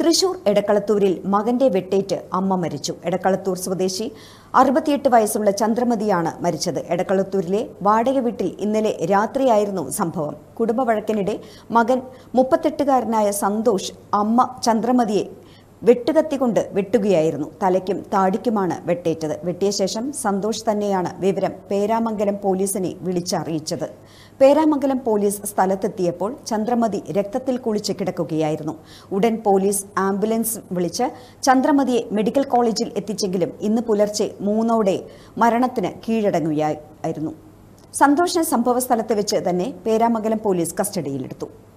തൃശൂർ എടക്കളത്തൂരിൽ മകന്റെ വെട്ടേറ്റ് അമ്മ മരിച്ചു എടക്കളത്തൂർ സ്വദേശി അറുപത്തിയെട്ട് വയസ്സുള്ള ചന്ദ്രമതിയാണ് മരിച്ചത് എടക്കളത്തൂരിലെ വാടക വീട്ടിൽ ഇന്നലെ രാത്രിയായിരുന്നു സംഭവം കുടുംബ വഴക്കിനിടെ മകൻ മുപ്പത്തെട്ടുകാരനായ സന്തോഷ് അമ്മ ചന്ദ്രമതിയെ വെട്ടുകത്തികൊണ്ട് വെട്ടുകയായിരുന്നു തലയ്ക്കും താടിക്കുമാണ് വെട്ടേറ്റത് വെട്ടിയ ശേഷം സന്തോഷ് തന്നെയാണ് വിവരം പേരാമംഗലം പോലീസിനെ വിളിച്ചറിയിച്ചത് പേരാമംഗലം പോലീസ് സ്ഥലത്തെത്തിയപ്പോൾ ചന്ദ്രമതി രക്തത്തിൽ കുളിച്ച് കിടക്കുകയായിരുന്നു ഉടൻ പോലീസ് ആംബുലൻസ് വിളിച്ച് ചന്ദ്രമതിയെ മെഡിക്കൽ കോളേജിൽ എത്തിച്ചെങ്കിലും ഇന്ന് പുലർച്ചെ മൂന്നോടെ മരണത്തിന് കീഴടങ്ങുകയായിരുന്നു സന്തോഷിനെ സംഭവ സ്ഥലത്ത് വെച്ച് തന്നെ പേരാമംഗലം പോലീസ് കസ്റ്റഡിയിലെടുത്തു